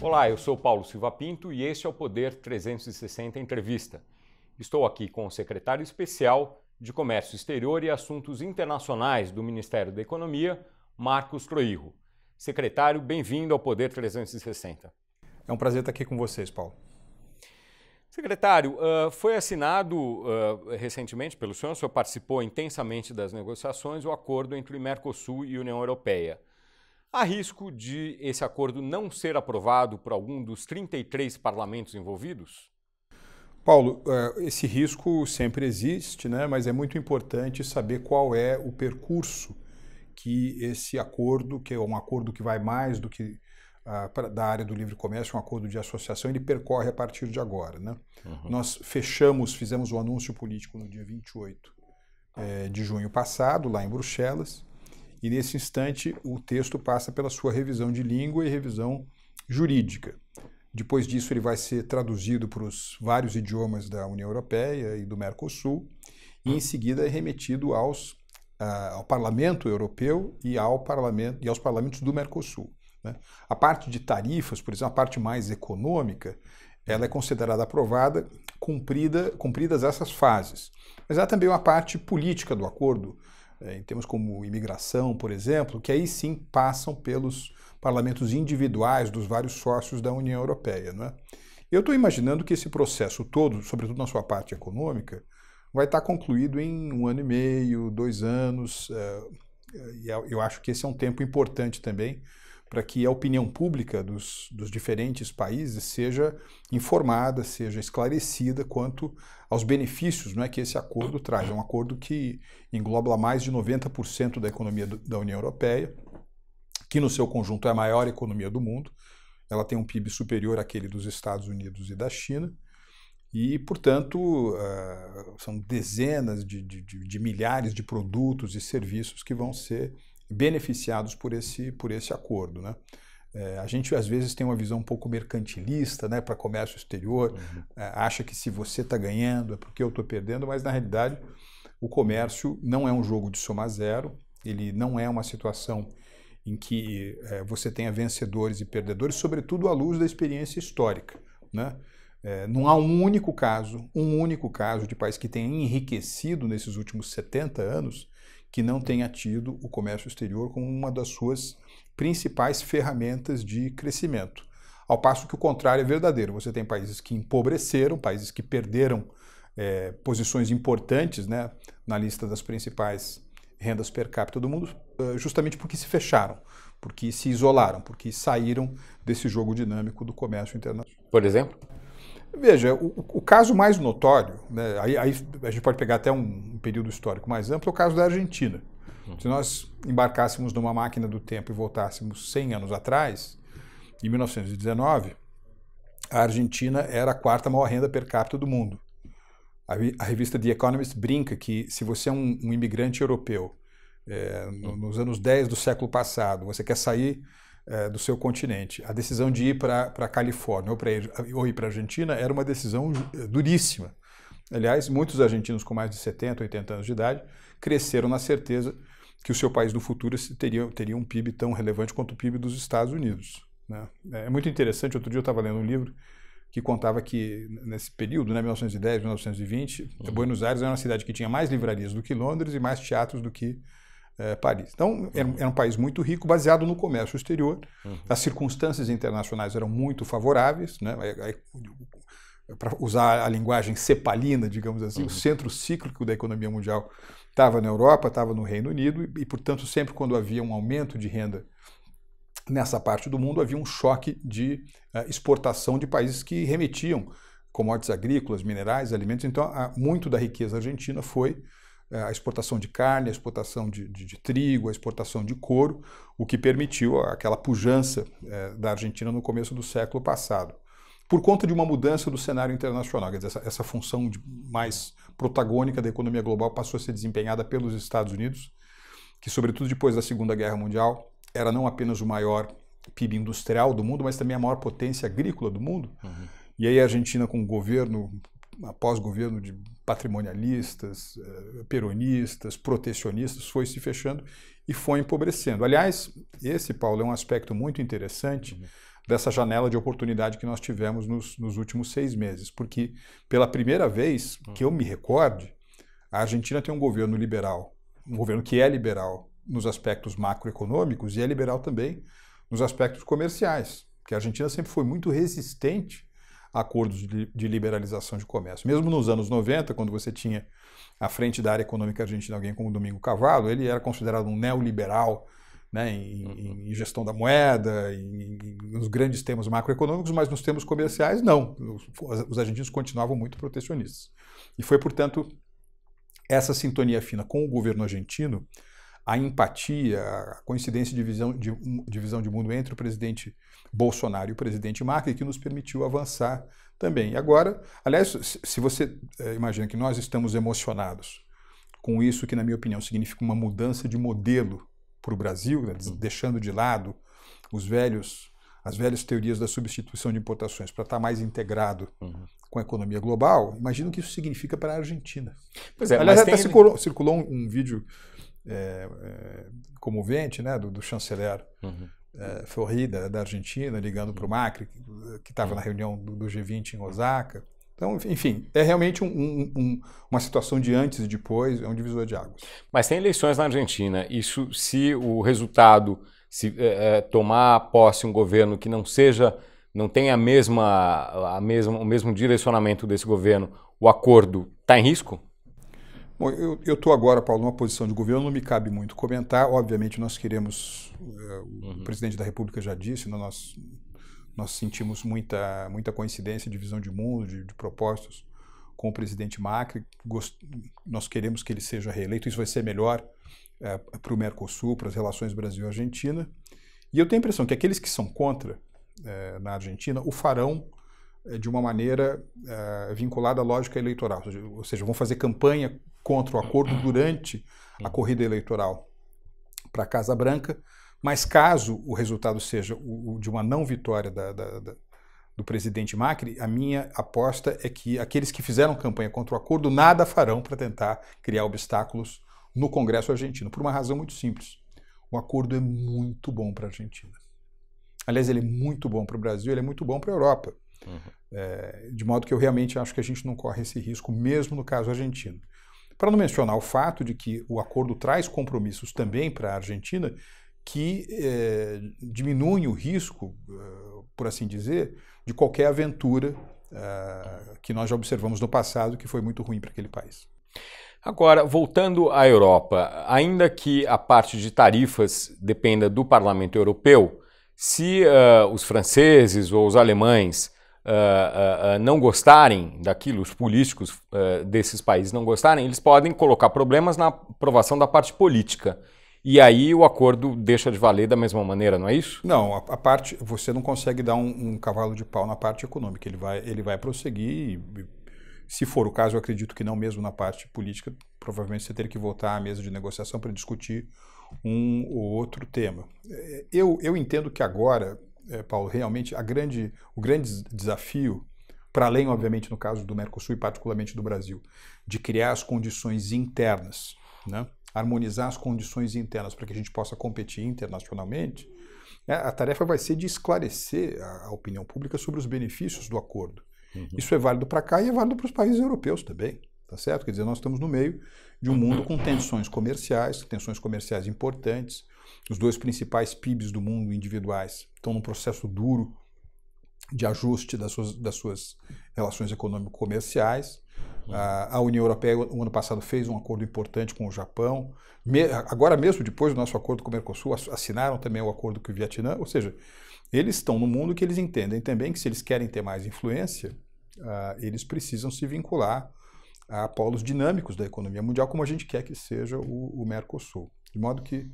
Olá, eu sou Paulo Silva Pinto e este é o Poder 360 Entrevista. Estou aqui com o secretário especial de Comércio Exterior e Assuntos Internacionais do Ministério da Economia, Marcos Troirro. Secretário, bem-vindo ao Poder 360. É um prazer estar aqui com vocês, Paulo. Secretário, uh, foi assinado uh, recentemente pelo senhor, o senhor participou intensamente das negociações, o acordo entre o Mercosul e a União Europeia. Há risco de esse acordo não ser aprovado por algum dos 33 parlamentos envolvidos? Paulo, é, esse risco sempre existe, né? mas é muito importante saber qual é o percurso que esse acordo, que é um acordo que vai mais do que ah, da área do livre comércio, um acordo de associação, ele percorre a partir de agora. Né? Uhum. Nós fechamos, fizemos o um anúncio político no dia 28 é, de junho passado, lá em Bruxelas e nesse instante o texto passa pela sua revisão de língua e revisão jurídica. Depois disso, ele vai ser traduzido para os vários idiomas da União Europeia e do Mercosul, e em seguida é remetido aos, uh, ao Parlamento Europeu e, ao parlamento, e aos parlamentos do Mercosul. Né? A parte de tarifas, por exemplo, a parte mais econômica, ela é considerada aprovada cumprida, cumpridas essas fases. Mas há também uma parte política do acordo, é, em temas como imigração, por exemplo, que aí sim passam pelos parlamentos individuais dos vários sócios da União Europeia. é? Eu estou imaginando que esse processo todo, sobretudo na sua parte econômica, vai estar tá concluído em um ano e meio, dois anos. É, é eu acho que esse é um tempo importante também para que a opinião pública dos, dos, diferentes países seja informada, seja esclarecida quanto aos benefícios não é, que esse acordo traz. É um acordo que engloba mais de 90% da economia do, da União Europeia, que no seu conjunto é a maior economia do mundo. Ela tem um PIB superior àquele dos Estados Unidos e da China. E, portanto, uh, são dezenas de, de, de, de milhares de produtos e serviços que vão ser beneficiados por esse, por esse acordo. Né? É, a gente às vezes tem uma visão um pouco mercantilista né, para comércio exterior, uhum. é, acha que se você está ganhando é porque eu estou perdendo, mas na realidade o comércio não é um jogo de soma zero, ele não é uma situação em que é, você tenha vencedores e perdedores, sobretudo à luz da experiência histórica. Né? É, não há um único caso, um único caso de país que tenha enriquecido nesses últimos 70 anos que não tenha tido o comércio exterior como uma das suas principais ferramentas de crescimento. Ao passo que o contrário é verdadeiro. Você tem países que empobreceram, países que perderam é, posições importantes né, na lista das principais rendas per capita do mundo, é, justamente porque se fecharam, porque se isolaram, porque saíram desse jogo dinâmico do comércio internacional. Por exemplo? Veja, o, o caso mais notório, né, aí, aí, a gente pode pegar até um período histórico mais amplo, é o caso da Argentina. Uhum. Se nós embarcássemos numa máquina do tempo e voltássemos 100 anos atrás, em 1919, a Argentina era a quarta maior renda per capita do mundo. A revista The Economist brinca que se você é um, um imigrante europeu é, no, nos anos 10 do século passado, você quer sair eh, do seu continente. A decisão de ir para a Califórnia ou, pra, ou ir para a Argentina era uma decisão eh, duríssima. Aliás, muitos argentinos com mais de 70, 80 anos de idade cresceram na certeza que o seu país do futuro teria, teria um PIB tão relevante quanto o PIB dos Estados Unidos. Né? É, é muito interessante, outro dia eu estava lendo um livro que contava que nesse período, né, 1910, 1920, uhum. Buenos Aires era uma cidade que tinha mais livrarias do que Londres e mais teatros do que é, Paris. Então, era, uhum. era, um país muito rico, baseado no comércio exterior. Uhum. As circunstâncias internacionais eram muito favoráveis. Né? Para usar a linguagem cepalina, digamos assim, uhum. o centro cíclico da economia mundial estava na Europa, estava no Reino Unido, e, e, portanto, sempre quando havia um aumento de renda nessa parte do mundo, havia um choque de uh, exportação de países que remetiam commodities agrícolas, minerais, alimentos. Então, a, muito da riqueza argentina foi é, a exportação de carne, a exportação de, de, de, trigo, a exportação de couro, o que permitiu aquela pujança é, da Argentina no começo do século passado. Por conta de uma mudança do cenário internacional, dizer, essa, essa, função de, mais protagônica da economia global passou a ser desempenhada pelos Estados Unidos, que, sobretudo depois da Segunda Guerra Mundial, era não apenas o maior PIB industrial do mundo, mas também a maior potência agrícola do mundo. Uhum. E aí a Argentina, com o governo, após governo de patrimonialistas, eh, peronistas, protecionistas, foi se fechando e foi empobrecendo. Aliás, esse, Paulo, é um aspecto muito interessante uhum. dessa janela de oportunidade que nós tivemos nos, nos, últimos seis meses, porque pela primeira vez uhum. que eu me recorde, a Argentina tem um governo liberal, um governo que é liberal nos aspectos macroeconômicos e é liberal também nos aspectos comerciais, que a Argentina sempre foi muito resistente acordos de liberalização de comércio. Mesmo nos anos 90, quando você tinha à frente da área econômica argentina alguém como Domingo Cavallo, ele era considerado um neoliberal né, em, uhum. em gestão da moeda, nos grandes temas macroeconômicos, mas nos temas comerciais, não. Os, os argentinos continuavam muito protecionistas. E foi, portanto, essa sintonia fina com o governo argentino a empatia, a coincidência de visão de, de visão de mundo entre o presidente Bolsonaro e o presidente Macri que nos permitiu avançar também. E agora, aliás, se você é, imagina que nós estamos emocionados com isso, que na minha opinião significa uma mudança de modelo para o Brasil, né, deixando de lado os velhos as velhas teorias da substituição de importações para estar mais integrado uhum. com a economia global, imagino que isso significa para a Argentina. Pois é, Aliás, até tem... circulou, circulou um, um vídeo é, é, comovente né, do, do chanceler uhum. é, Florida, da Argentina, ligando para o Macri, que estava uhum. na reunião do, do, G20 em Osaka. Então, enfim, é realmente um, um, um, uma situação de antes e depois, é um divisor de águas. Mas tem eleições na Argentina. Isso, se o resultado, se é, é tomar posse um governo que não seja, não tenha a mesma, a mesma, o mesmo direcionamento desse governo, o acordo está em risco? Bom, eu estou agora, Paulo, numa posição de governo, não me cabe muito comentar. Obviamente, nós queremos, uh, o uhum. presidente da República já disse, né, nós, nós sentimos muita, muita coincidência de visão de mundo, de, de propósitos com o presidente Macri. Gost... Nós queremos que ele seja reeleito, isso vai ser melhor uh, eh, para o Mercosul, para as relações Brasil-Argentina. E eu tenho a impressão que aqueles que são contra uh, na Argentina o farão é, de uma maneira uh, vinculada à lógica eleitoral, ou seja, vão fazer campanha contra o acordo durante a corrida eleitoral para a Casa Branca, mas caso o resultado seja o, o de uma não vitória da, da, da, do presidente Macri, a minha aposta é que aqueles que fizeram campanha contra o acordo nada farão para tentar criar obstáculos no Congresso argentino, por uma razão muito simples. O acordo é muito bom para a Argentina. Aliás, ele é muito bom para o Brasil, ele é muito bom para a Europa. Uhum. É, de modo que eu realmente acho que a gente não corre esse risco, mesmo no caso argentino. Para não mencionar o fato de que o acordo traz compromissos também para a Argentina que é, diminuem o risco, é, por assim dizer, de qualquer aventura é, que nós já observamos no passado que foi muito ruim para aquele país. Agora, voltando à Europa, ainda que a parte de tarifas dependa do Parlamento Europeu, se uh, os franceses ou os alemães uh, uh, não gostarem daquilo, os políticos uh, desses países não gostarem, eles podem colocar problemas na aprovação da parte política. E aí o acordo deixa de valer da mesma maneira, não é isso? Não, a, a parte você não consegue dar um, um, cavalo de pau na parte econômica. Ele vai, ele vai prosseguir. E, se for o caso, eu acredito que não mesmo na parte política. Provavelmente você teria que voltar à mesa de negociação para discutir um ou outro tema. É, eu, eu entendo que agora é, Paulo, realmente a grande, o grande desafio, para além, obviamente, no caso do Mercosul e particularmente do Brasil, de criar as condições internas, né? harmonizar as condições internas para que a gente possa competir internacionalmente, né? a tarefa vai ser de esclarecer a, a, opinião pública sobre os benefícios do acordo. Uhum. Isso é válido para cá e é válido para os países europeus também, tá certo? Quer dizer, nós estamos no meio de um mundo com tensões comerciais, tensões comerciais importantes, os dois principais PIBs do mundo individuais estão num processo duro de ajuste das suas, das suas relações econômico-comerciais. Uhum. a União Europeia, o ano passado, fez um acordo importante com o Japão. Me, agora mesmo, depois do nosso acordo com o Mercosul, assinaram também o acordo com o Vietnã. Ou seja, eles estão no mundo que eles entendem também que se eles querem ter mais influência, ah, eles precisam se vincular a polos dinâmicos da economia mundial, como a gente quer que seja o, o Mercosul. De modo que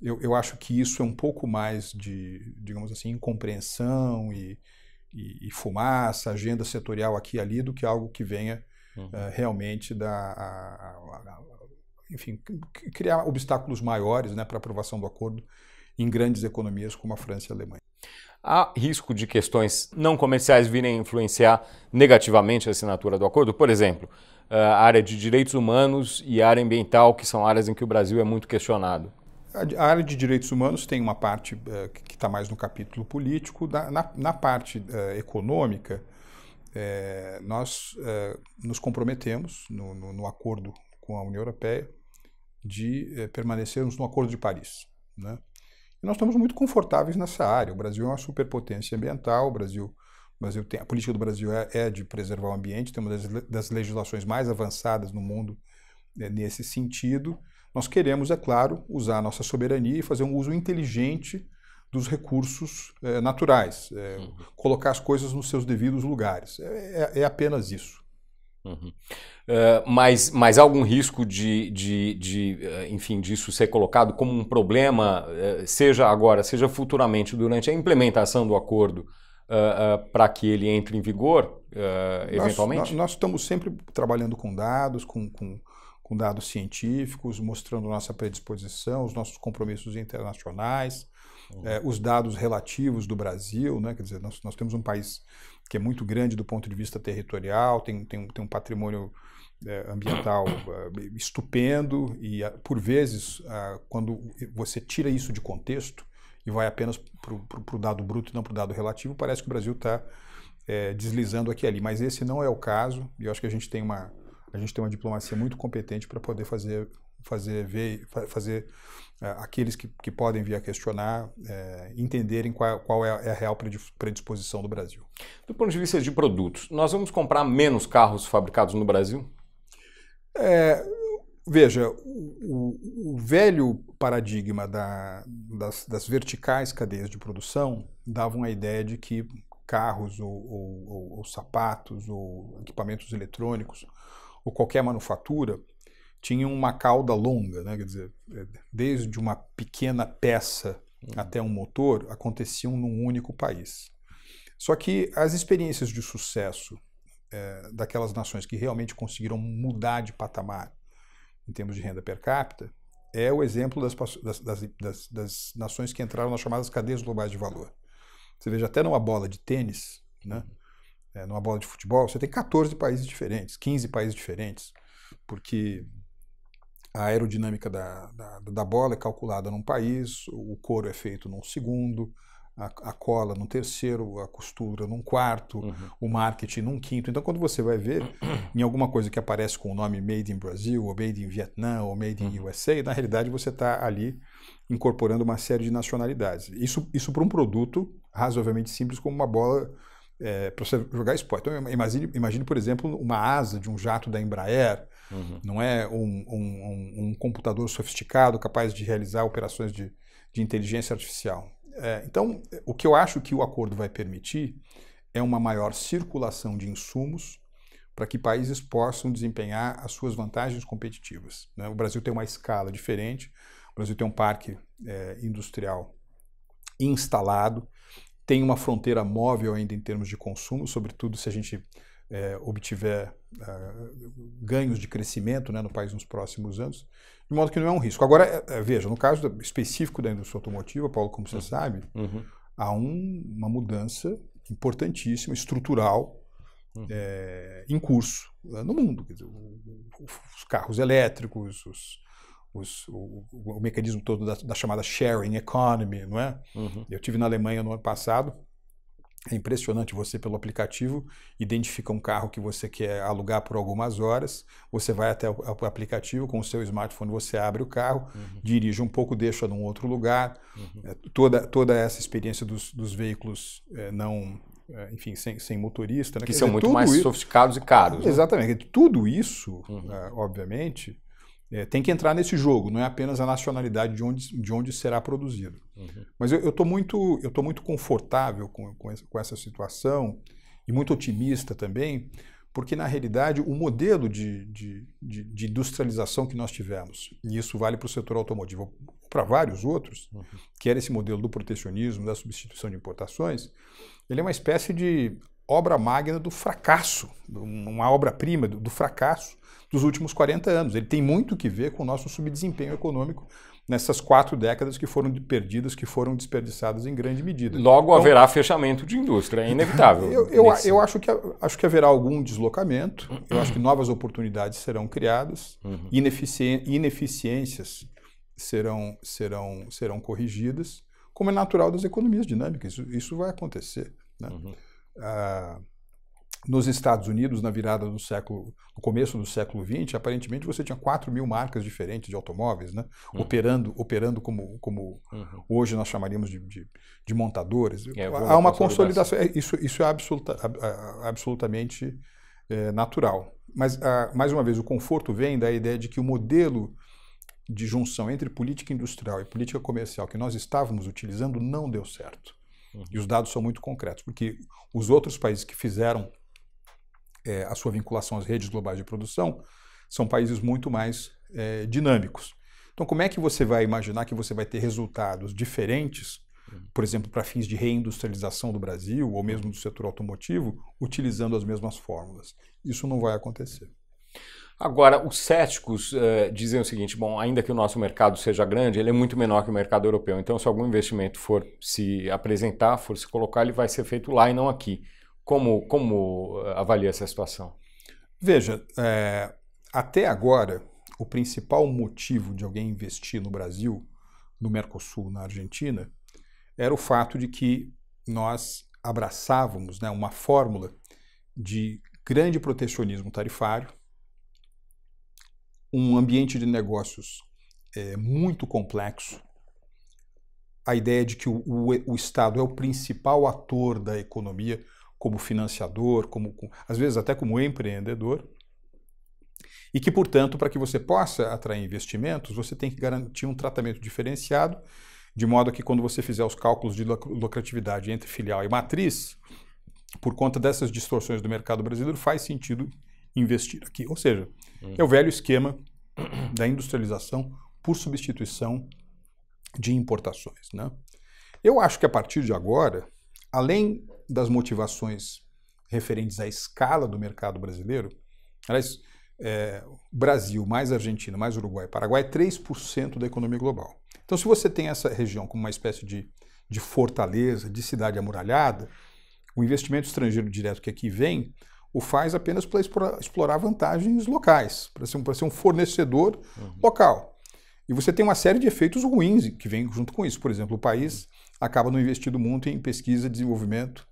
eu, eu acho que isso é um pouco mais de, digamos assim, incompreensão e, e, e fumaça, agenda setorial aqui e ali, do que algo que venha uhum. uh, realmente da. A, a, enfim, criar obstáculos maiores né, para aprovação do acordo em grandes economias como a França e a Alemanha. Há risco de questões não comerciais virem influenciar negativamente a assinatura do acordo? Por exemplo, eh, a área de direitos humanos e a área ambiental, que são áreas em que o Brasil é muito questionado. A área de direitos humanos tem uma parte uh, que está mais no capítulo político. Na, na, na parte uh, econômica, eh, nós nos comprometemos no, no, no, acordo com a União Europeia de permanecermos no Acordo de Paris. Né? E nós estamos muito confortáveis nessa área. O Brasil é uma superpotência ambiental, o Brasil, o Brasil tem, a política do Brasil é, é, de preservar o ambiente, tem uma das, das legislações mais avançadas no mundo nesse sentido. Nós queremos, é claro, usar a nossa soberania e fazer um uso inteligente dos recursos é, naturais, é, uhum. colocar as coisas nos seus devidos lugares. É, é, é apenas isso. Uhum. Uh, mas, mas há algum risco de, de, de, enfim, disso ser colocado como um problema, seja agora, seja futuramente, durante a implementação do acordo, uh, uh, para que ele entre em vigor, eventualmente? Nós, nós, nós, estamos sempre trabalhando com dados, com, com com dados científicos, mostrando nossa predisposição, os nossos compromissos internacionais, uhum. Eh, os dados relativos do Brasil, né? quer dizer, nós, nós, temos um país que é muito grande do ponto de vista territorial, tem, tem, tem um patrimônio eh, ambiental eh, estupendo e, por vezes, ah, quando você tira isso de contexto e vai apenas para o dado bruto e não para o dado relativo, parece que o Brasil está deslizando aqui e ali. Mas esse não é o caso e eu acho que a gente tem uma a gente tem uma diplomacia muito competente para poder fazer fazer ver fazer é, aqueles que, que podem vir a questionar é, entenderem qual, qual é a é real predisposição do Brasil. Do ponto de vista de produtos, nós vamos comprar menos carros fabricados no Brasil? É, veja, o, o, velho paradigma da, das, das, verticais cadeias de produção davam a ideia de que carros ou, ou, ou sapatos ou equipamentos eletrônicos ou qualquer manufatura, tinha uma cauda longa, né? quer dizer, é, desde uma pequena peça uhum. até um motor, aconteciam num único país. Só que as experiências de sucesso é, daquelas nações que realmente conseguiram mudar de patamar em termos de renda per capita é o exemplo das, das, das, das nações que entraram nas chamadas cadeias globais de valor. Você veja, até numa bola de tênis, né? Uhum é, numa bola de futebol, você tem 14 países diferentes, 15 países diferentes, porque a aerodinâmica da, da, da bola é calculada num país, o couro é feito num segundo, a, a cola num terceiro, a costura num quarto, uhum. o marketing num quinto. Então, quando você vai ver em alguma coisa que aparece com o nome Made in Brasil, ou Made in Vietnã, ou Made in uhum. USA, na realidade você está ali incorporando uma série de nacionalidades. Isso, isso para um produto razoavelmente simples como uma bola é, para você jogar esporte. Então, imagine, imagine, por exemplo, uma asa de um jato da Embraer, uhum. não é um, um, um, computador sofisticado capaz de realizar operações de, de inteligência artificial. É, então, o que eu acho que o acordo vai permitir é uma maior circulação de insumos para que países possam desempenhar as suas vantagens competitivas. Né? O Brasil tem uma escala diferente, o Brasil tem um parque é, industrial instalado, tem uma fronteira móvel ainda em termos de consumo, sobretudo se a gente é, obtiver é, ganhos de crescimento né, no país nos próximos anos, de modo que não é um risco. Agora, é, é, veja, no caso específico da indústria automotiva, Paulo, como você uhum. sabe, uhum. há um, uma mudança importantíssima, estrutural, uhum. é, em curso né, no mundo. Dizer, os carros elétricos, os, os, o, o, mecanismo todo da, da, chamada sharing economy, não é? Uhum. Eu tive na Alemanha no ano passado. É impressionante você pelo aplicativo identifica um carro que você quer alugar por algumas horas. Você vai até o aplicativo com o seu smartphone, você abre o carro, uhum. dirige um pouco, deixa num outro lugar. Uhum. É, toda toda essa experiência dos, dos veículos é, não é, enfim, sem, sem motorista. Né? Que Quer são dizer, muito mais isso... sofisticados e caros. Né? Exatamente. Né? Tudo isso, uhum. uh, obviamente, é, tem que entrar nesse jogo, não é apenas a nacionalidade de onde, de onde será produzido. Uhum. Mas eu estou muito, eu muito confortável com, com, essa, com essa situação e muito otimista também, porque na realidade o modelo de, de, de, de, industrialização que nós tivemos, e isso vale para o setor automotivo, para vários outros, uhum. que era esse modelo do protecionismo, da substituição de importações, ele é uma espécie de obra magna do fracasso, uma obra-prima do, do, fracasso dos últimos 40 anos. Ele tem muito que ver com o nosso subdesempenho econômico nessas quatro décadas que foram perdidas, que foram desperdiçadas em grande medida. Logo então, haverá fechamento de indústria, é inevitável. eu, eu, eu, acho, que, acho que haverá algum deslocamento, eu acho que novas oportunidades serão criadas, uhum. ineficiências serão, serão, serão corrigidas, como é natural das economias dinâmicas, isso, isso vai acontecer. Né? Uhum. Ah, nos Estados Unidos, na virada do século, no começo do século XX, aparentemente você tinha 4 mil marcas diferentes de automóveis, né? Uhum. operando, operando como, como uhum. hoje nós chamaríamos de, de, de montadores. É, Há é uma consolidação. É, isso, isso é absoluta, absolutamente é, natural. Mas, a, ah, mais uma vez, o conforto vem da ideia de que o modelo de junção entre política industrial e política comercial que nós estávamos utilizando não deu certo. Uhum. E os dados são muito concretos, porque os outros países que fizeram é, a sua vinculação às redes globais de produção, são países muito mais é, dinâmicos. Então, como é que você vai imaginar que você vai ter resultados diferentes, uhum. por exemplo, para fins de reindustrialização do Brasil ou mesmo do setor automotivo, utilizando as mesmas fórmulas? Isso não vai acontecer. Agora, os céticos uh, dizem o seguinte: bom, ainda que o nosso mercado seja grande, ele é muito menor que o mercado europeu. Então, se algum investimento for se apresentar, for se colocar, ele vai ser feito lá e não aqui. Como, como eh, avalia essa situação? Veja, é, até agora, o principal motivo de alguém investir no Brasil, no Mercosul, na Argentina, era o fato de que nós abraçávamos né, uma fórmula de grande protecionismo tarifário, um ambiente de negócios é, muito complexo, a ideia de que o, o, o Estado é o principal ator da economia, como financiador, como, às vezes até como empreendedor. E que, portanto, para que você possa atrair investimentos, você tem que garantir um tratamento diferenciado, de modo que quando você fizer os cálculos de lucratividade entre filial e matriz, por conta dessas distorções do mercado brasileiro, faz sentido investir aqui. Ou seja, hum. é o velho esquema da industrialização por substituição de importações. Né? Eu acho que a partir de agora, além das motivações referentes à escala do mercado brasileiro, aliás, é, Brasil, mais Argentina, mais Uruguai, Paraguai, é 3% da economia global. Então, se você tem essa região como uma espécie de, de fortaleza, de cidade amuralhada, o investimento estrangeiro direto que aqui vem o faz apenas para explorar vantagens locais, para ser, um, para ser um fornecedor uhum. local. E você tem uma série de efeitos ruins que vem junto com isso. Por exemplo, o país acaba não investindo muito em pesquisa, desenvolvimento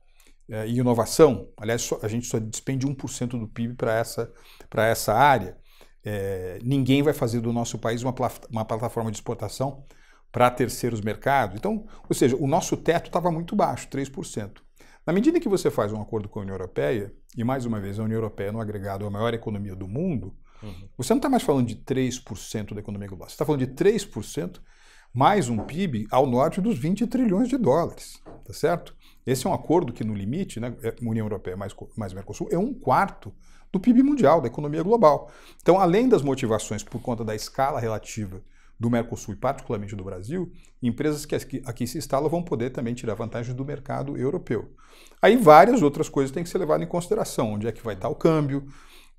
e é, inovação. Aliás, a gente só despende 1% do PIB para essa, essa área. É, ninguém vai fazer do nosso país uma, uma plataforma de exportação para terceiros mercados. Então, ou seja, o nosso teto estava muito baixo, 3%. Na medida que você faz um acordo com a União Europeia, e mais uma vez, a União Europeia, no agregado, é a maior economia do mundo, uhum. você não está mais falando de 3% da economia global, você está falando de 3% mais um PIB ao norte dos 20 trilhões de dólares, tá certo? Esse é um acordo que, no limite, né, é, União Europeia mais, mais Mercosul, é um quarto do PIB mundial, da economia global. Então, além das motivações por conta da escala relativa do Mercosul e particularmente do Brasil, empresas que aqui, se instalam vão poder também tirar vantagem do mercado europeu. Aí várias outras coisas têm que ser levadas em consideração, onde é que vai estar o câmbio,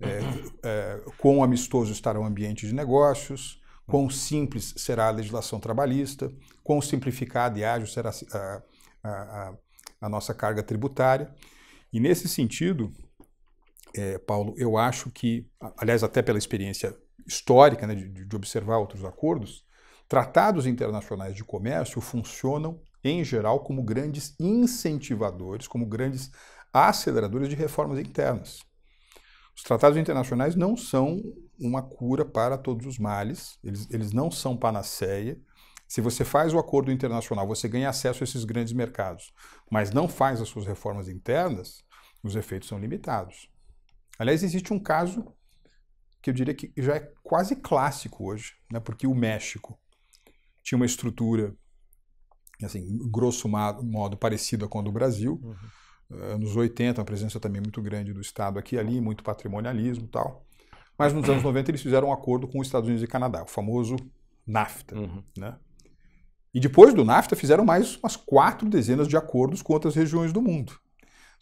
é, é, quão amistoso estará o ambiente de negócios, quão simples será a legislação trabalhista, quão simplificada e ágil será a, a a nossa carga tributária. E nesse sentido, é, Paulo, eu acho que, aliás, até pela experiência histórica né, de, de observar outros acordos, tratados internacionais de comércio funcionam, em geral, como grandes incentivadores, como grandes aceleradores de reformas internas. Os tratados internacionais não são uma cura para todos os males, eles, eles não são panaceia. Se você faz o acordo internacional, você ganha acesso a esses grandes mercados, mas não faz as suas reformas internas, os efeitos são limitados. Aliás, existe um caso que eu diria que já é quase clássico hoje, né? porque o México tinha uma estrutura, assim, grosso modo, parecida com a do Brasil. Uhum. Anos eh, 80, a presença também muito grande do Estado aqui e ali, muito patrimonialismo e tal. Mas nos anos 90 eles fizeram um acordo com os Estados Unidos e Canadá, o famoso NAFTA. Uhum. Né? E depois do NAFTA fizeram mais umas quatro dezenas de acordos com outras regiões do mundo.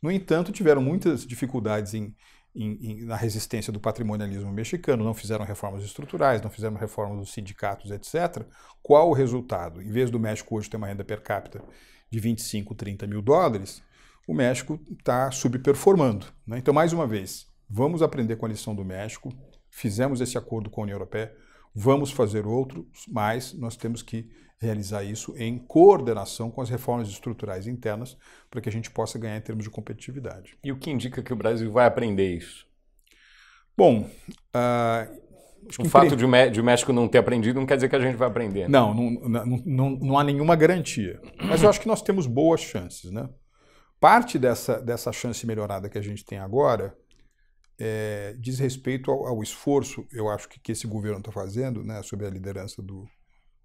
No entanto, tiveram muitas dificuldades em, em, em, na resistência do patrimonialismo mexicano, não fizeram reformas estruturais, não fizeram reformas dos sindicatos, etc. Qual o resultado? Em vez do México hoje ter uma renda per capita de 25, 30 mil dólares, o México está subperformando. Né? Então, mais uma vez, vamos aprender com a lição do México. Fizemos esse acordo com a União Europeia, Vamos fazer outros, mas nós temos que realizar isso em coordenação com as reformas estruturais internas para que a gente possa ganhar em termos de competitividade. E o que indica que o Brasil vai aprender isso? Bom, uh, o fato de o, México não ter aprendido não quer dizer que a gente vai aprender. Né? Não, não, não, não, não há nenhuma garantia. Mas eu acho que nós temos boas chances. Né? Parte dessa, dessa chance melhorada que a gente tem agora é, diz respeito ao, ao, esforço, eu acho que, que esse governo está fazendo, né, sob a liderança do,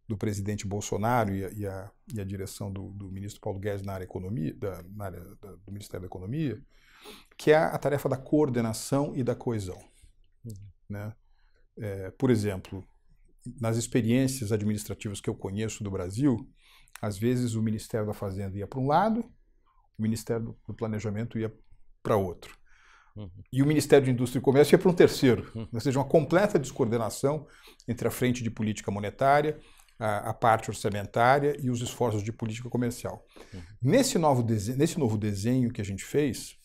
do presidente Bolsonaro e a, e a, e a direção do, do, ministro Paulo Guedes na área, economia, da, na área da, do Ministério da Economia, que é a tarefa da coordenação e da coesão. Uhum. Né? É, por exemplo, nas experiências administrativas que eu conheço do Brasil, às vezes o Ministério da Fazenda ia para um lado, o Ministério do Planejamento ia para outro uhum. e o Ministério de Indústria e Comércio ia para um terceiro. Uhum. Ou seja, uma completa descoordenação entre a frente de política monetária, a, a parte orçamentária e os esforços de política comercial. Uhum. Nesse, novo desenho, nesse novo desenho que a gente fez,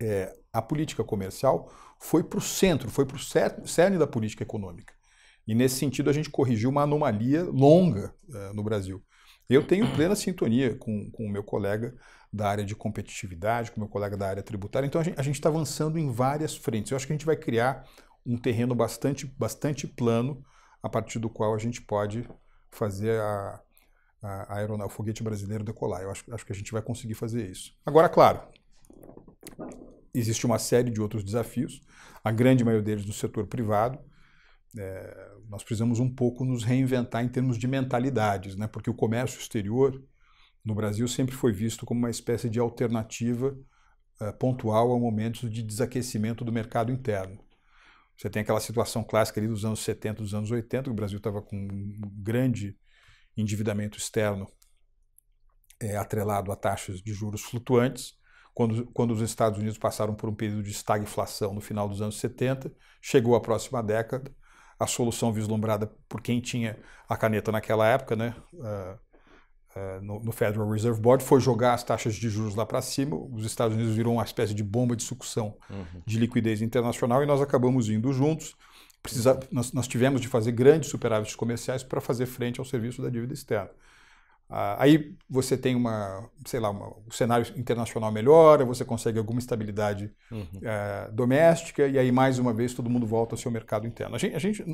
é, a política comercial foi para o centro, foi para o cerne da política econômica. E nesse sentido, a gente corrigiu uma anomalia longa uh, no Brasil. Eu tenho plena sintonia com, com o meu colega da área de competitividade, com o meu colega da área tributária. Então a gente está avançando em várias frentes. Eu acho que a gente vai criar um terreno bastante, bastante plano a partir do qual a gente pode fazer a, a, a o foguete brasileiro decolar. Eu acho, acho que a gente vai conseguir fazer isso. Agora, claro, existe uma série de outros desafios, a grande maioria deles no setor privado é, nós precisamos um pouco nos reinventar em termos de mentalidades, né? porque o comércio exterior no Brasil sempre foi visto como uma espécie de alternativa é, pontual a momentos de desaquecimento do mercado interno. Você tem aquela situação clássica ali dos anos 70, dos anos 80, que o Brasil estava com um grande endividamento externo é, atrelado a taxas de juros flutuantes. Quando, quando, os Estados Unidos passaram por um período de estagflação no final dos anos 70, chegou a próxima década, a solução vislumbrada por quem tinha a caneta naquela época, né? Uh, uh, no, no, Federal Reserve Board, foi jogar as taxas de juros lá para cima. Os Estados Unidos virou uma espécie de bomba de sucção uhum. de liquidez internacional e nós acabamos indo juntos. Precisa, nós, nós tivemos de fazer grandes superávites comerciais para fazer frente ao serviço da dívida externa. Ah, aí você tem uma, sei lá, uma, um cenário internacional melhora, você consegue alguma estabilidade uhum. Eh, doméstica, e aí mais uma vez todo mundo volta ao seu mercado interno. A gente, a, gente,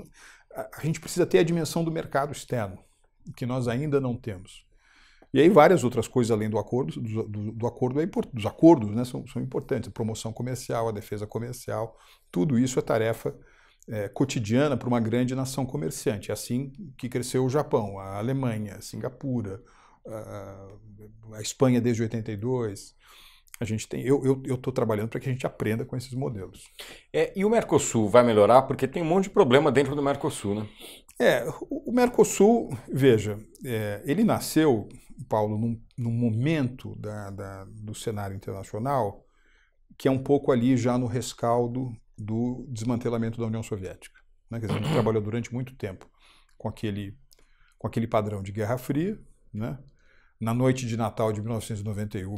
a gente precisa ter a dimensão do mercado externo, que nós ainda não temos. E aí várias outras coisas além do acordo, do, do, do acordo é dos acordos né, são, são importantes, a promoção comercial, a defesa comercial, tudo isso é tarefa é, cotidiana para uma grande nação comerciante. É assim que cresceu o Japão, a Alemanha, a Singapura, a, a Espanha desde 82. A gente tem, eu estou trabalhando para que a gente aprenda com esses modelos. É, e o Mercosul vai melhorar? Porque tem um monte de problema dentro do Mercosul, né? É, o, o Mercosul, veja, é, ele nasceu, Paulo, num, num momento da, da, do cenário internacional que é um pouco ali já no rescaldo do desmantelamento da União Soviética. Né? Quer dizer, a gente trabalhou durante muito tempo com aquele, com aquele padrão de Guerra Fria. Né? Na noite de Natal de 1991,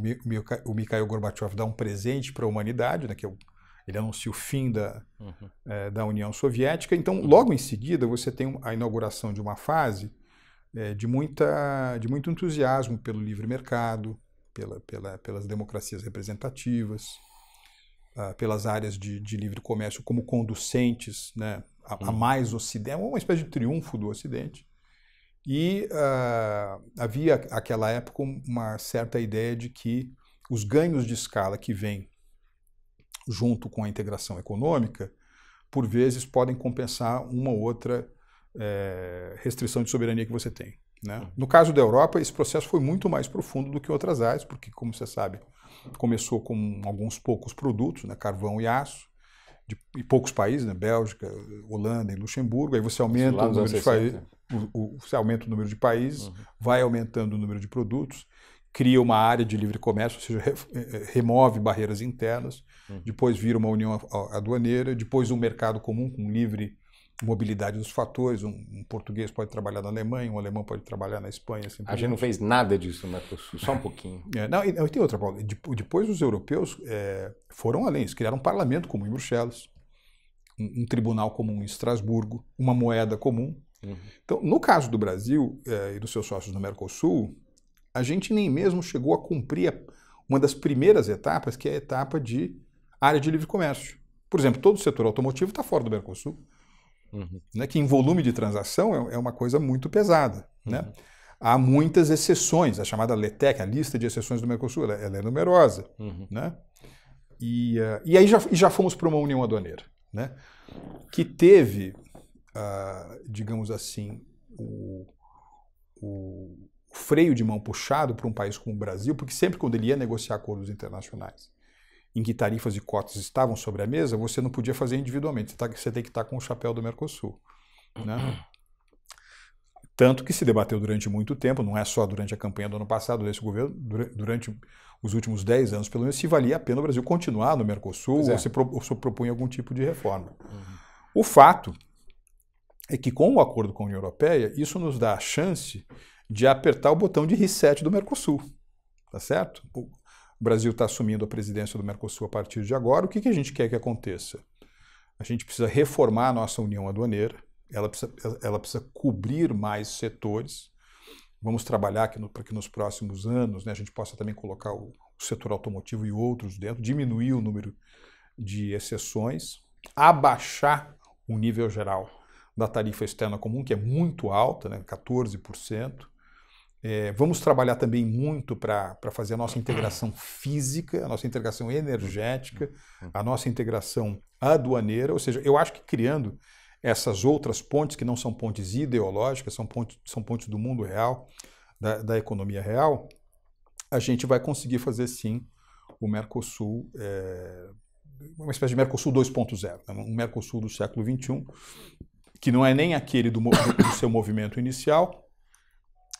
o Mikhail Gorbachev dá um presente para a humanidade, né? que é o, ele anuncia o fim da, uhum. é, da União Soviética. Então, logo em seguida, você tem a inauguração de uma fase é, de, muita, de muito entusiasmo pelo livre mercado, pela, pela, pelas democracias representativas, uh, pelas áreas de, de, livre comércio como conducentes né, a, a hum. mais Ocidente, uma espécie de triunfo do Ocidente. E uh, havia, naquela época, uma certa ideia de que os ganhos de escala que vêm junto com a integração econômica, por vezes, podem compensar uma ou outra é, restrição de soberania que você tem. Né? Hum. No caso da Europa, esse processo foi muito mais profundo do que outras áreas, porque, como você sabe, Começou com alguns poucos produtos, né, carvão e aço, de, de poucos países, né, Bélgica, Holanda e Luxemburgo. Aí você aumenta o número de países, o, o, você aumenta o número de países, uhum. vai aumentando o número de produtos, cria uma área de livre comércio, ou seja, é, é, remove barreiras internas, uhum. depois vira uma união aduaneira, depois um mercado comum com livre mobilidade dos fatores. Um, um, português pode trabalhar na Alemanha, um alemão pode trabalhar na Espanha. Assim, a gente não fez nada disso no né, Mercosul, só um pouquinho. É, não, e, e tem outra, Paulo. Depois os europeus é, foram além, eles criaram um parlamento comum em Bruxelas, um, um tribunal comum em Estrasburgo, uma moeda comum. Uhum. Então, no caso do Brasil é, e dos seus sócios no Mercosul, a gente nem mesmo chegou a cumprir a, uma das primeiras etapas, que é a etapa de área de livre comércio. Por exemplo, todo o setor automotivo está fora do Mercosul. Uhum. Né, que em volume de transação é, é uma coisa muito pesada. Né? Uhum. Né? Há muitas exceções, a chamada LETEC, a lista de exceções do Mercosul, ela, é, ela é numerosa. Uhum. Né? E, uh, e aí já, já fomos para uma união aduaneira, né? que teve, uh, digamos assim, o, o freio de mão puxado para um país como o Brasil, porque sempre quando ele ia negociar acordos internacionais, em que tarifas e cotas estavam sobre a mesa, você não podia fazer individualmente, você, tá, você tem que estar tá com o chapéu do Mercosul. Né? Tanto que se debateu durante muito tempo, não é só durante a campanha do ano passado desse governo, durante os últimos 10 anos, pelo menos, se valia a pena o Brasil continuar no Mercosul é. ou, se pro, ou se propunha algum tipo de reforma. Uhum. O fato é que, com o acordo com a União Europeia, isso nos dá a chance de apertar o botão de reset do Mercosul. Tá certo? o Brasil está assumindo a presidência do Mercosul a partir de agora, o que, que a gente quer que aconteça? A gente precisa reformar a nossa união aduaneira, ela precisa, ela precisa cobrir mais setores. Vamos trabalhar para que nos próximos anos né, a gente possa também colocar o, o setor automotivo e outros dentro, diminuir o número de exceções, abaixar o nível geral da tarifa externa comum, que é muito alta, né, 14%. É, vamos trabalhar também muito para fazer a nossa integração física, a nossa integração energética, uhum. a nossa integração aduaneira, ou seja, eu acho que criando essas outras pontes que não são pontes ideológicas, são pontes, são pontes do mundo real, da, da economia real, a gente vai conseguir fazer sim o Mercosul, é, uma espécie de Mercosul 2.0, né? um Mercosul do século XXI, que não é nem aquele do, do seu movimento inicial,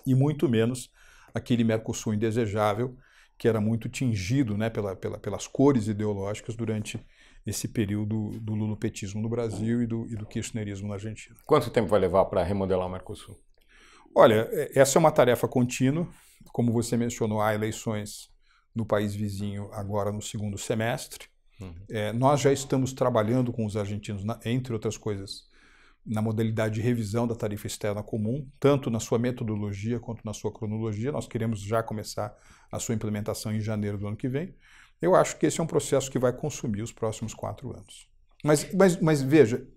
e muito menos aquele Mercosul indesejável que era muito tingido né, pela, pela, pelas cores ideológicas durante esse período do lulopetismo no Brasil e do, e do kirchnerismo na Argentina. Quanto tempo vai levar para remodelar o Mercosul? Olha, é, essa é uma tarefa contínua. Como você mencionou, há eleições no país vizinho agora no segundo semestre. Uhum. É, nós já estamos trabalhando com os argentinos, na, entre outras coisas, na modalidade de revisão da tarifa externa comum, tanto na sua metodologia quanto na sua cronologia. Nós queremos já começar a sua implementação em janeiro do ano que vem. Eu acho que esse é um processo que vai consumir os próximos quatro anos. Mas, mas, mas veja,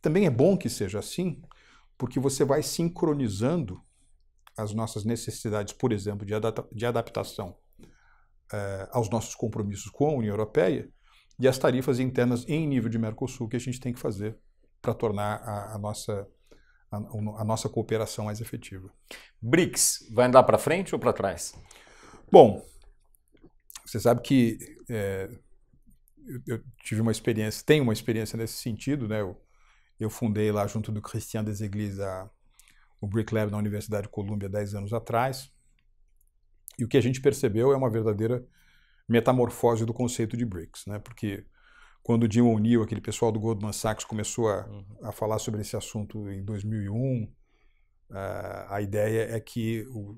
também é bom que seja assim, porque você vai sincronizando as nossas necessidades, por exemplo, de, de adaptação eh, aos nossos compromissos com a União Europeia e as tarifas internas em nível de Mercosul que a gente tem que fazer para tornar a, a nossa a, a, nossa cooperação mais efetiva. BRICS vai andar para frente ou para trás? Bom, você sabe que é, eu, eu, tive uma experiência, tenho uma experiência nesse sentido, né? Eu, eu fundei lá junto do Christian Deseglis o Brick Lab na Universidade de Colômbia 10 anos atrás. E o que a gente percebeu é uma verdadeira metamorfose do conceito de BRICS, né? Porque quando o Jim O'Neill, aquele pessoal do Goldman Sachs, começou a, uhum. a falar sobre esse assunto em 2001, Uh, eh, a ideia é que o,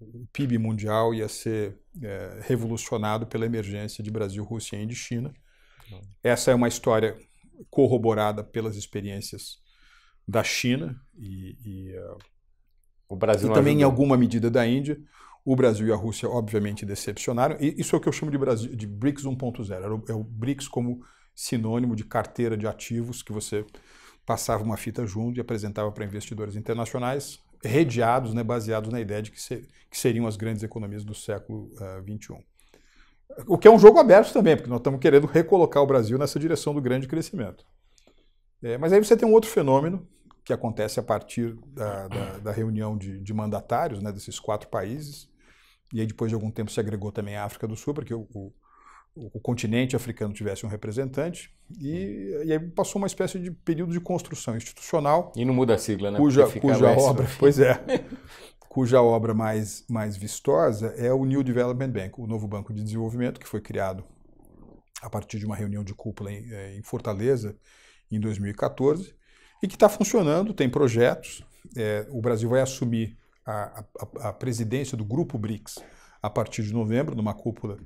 o PIB mundial ia ser é, revolucionado pela emergência de Brasil, Rússia, e China. Uhum. Essa é uma história corroborada pelas experiências da China e, e, uh, o Brasil e também ajudou. em alguma medida da Índia. O Brasil e a Rússia obviamente decepcionaram. E isso é o que eu chamo de, Brasil, de BRICS 1.0. É o BRICS como sinônimo de carteira de ativos que você passava uma fita junto e apresentava para investidores internacionais, redeados, né, baseados na ideia de que, ser, que seriam as grandes economias do século XXI. Eh, uh, o que é um jogo aberto também, porque nós estamos querendo recolocar o Brasil nessa direção do grande crescimento. É, mas aí você tem um outro fenômeno que acontece a partir da, da, da reunião de, de mandatários né, desses quatro países, e aí depois de algum tempo se agregou também a África do Sul, porque o, o o continente africano tivesse um representante, e, hum. e, aí passou uma espécie de período de construção institucional. E não muda a sigla, né? Cuja, cuja obra, pois é, cuja obra mais, mais vistosa é o New Development Bank, o novo banco de desenvolvimento que foi criado a partir de uma reunião de cúpula em, eh, em Fortaleza em 2014 e que está funcionando, tem projetos. É, o Brasil vai assumir a, a, a presidência do grupo BRICS a partir de novembro, numa cúpula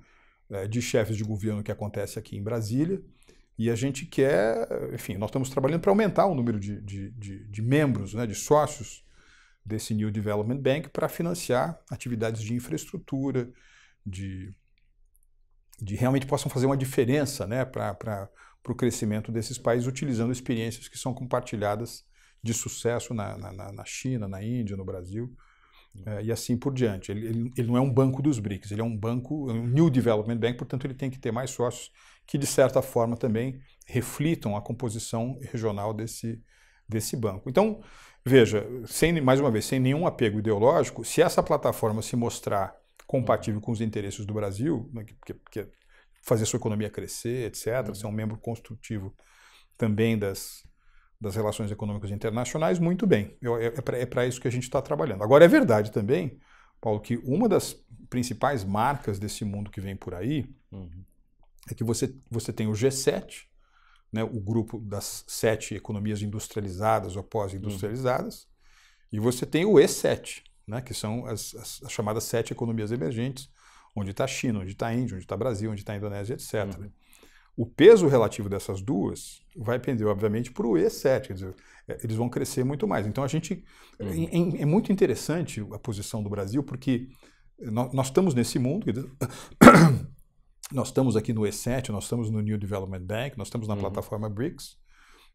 né, de chefes de governo que acontece aqui em Brasília. E a gente quer, enfim, nós estamos trabalhando para aumentar o número de, de, de, de membros, né, de sócios desse New Development Bank para financiar atividades de infraestrutura, de, de realmente possam fazer uma diferença né, para o crescimento desses países, utilizando experiências que são compartilhadas de sucesso na, na, na China, na Índia, no Brasil. Uhum. É, e assim por diante. Ele, ele, ele, não é um banco dos BRICS, ele é um banco, é um New Development Bank, portanto ele tem que ter mais sócios que, de certa forma, também reflitam a composição regional desse, desse banco. Então, veja, sem, mais uma vez, sem nenhum apego ideológico, se essa plataforma se mostrar compatível com os interesses do Brasil, né, que, que é fazer sua economia crescer, etc., uhum. ser um membro construtivo também das, das relações econômicas internacionais, muito bem. Eu, é é para é isso que a gente está trabalhando. Agora, é verdade também, Paulo, que uma das principais marcas desse mundo que vem por aí uhum. é que você, você tem o G7, né, o grupo das sete economias industrializadas ou pós-industrializadas, uhum. e você tem o E7, né, que são as, as, as chamadas sete economias emergentes, onde está a China, onde está a Índia, onde está o Brasil, onde está a Indonésia, etc. Uhum. O peso relativo dessas duas vai pender, obviamente, para o E7, quer dizer, é, eles vão crescer muito mais. Então, a gente. Uhum. É, é, muito interessante a posição do Brasil, porque eh, nós, nós estamos nesse mundo, nós estamos aqui no E7, nós estamos no New Development Bank, nós estamos na uhum. plataforma BRICS,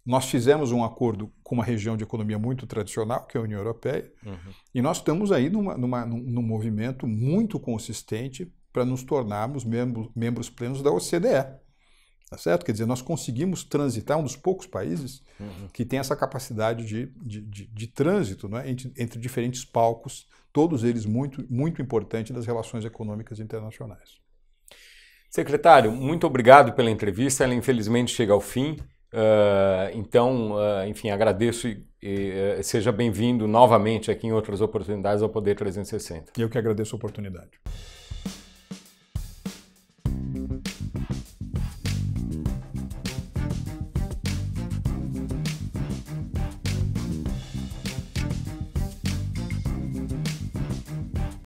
nós fizemos um acordo com uma região de economia muito tradicional, que é a União Europeia, uhum. e nós estamos aí numa, numa, num, num movimento muito consistente para nos tornarmos membros, membros plenos da OCDE. Tá certo? Quer dizer, nós conseguimos transitar, um dos poucos países uhum. que tem essa capacidade de, de, de, de trânsito né, entre, entre, diferentes palcos, todos eles muito, muito importantes das relações econômicas internacionais. Secretário, muito obrigado pela entrevista. Ela infelizmente chega ao fim. Uh, então, uh, enfim, agradeço e, e uh, seja bem-vindo novamente aqui em outras oportunidades ao Poder 360. Eu que agradeço a oportunidade.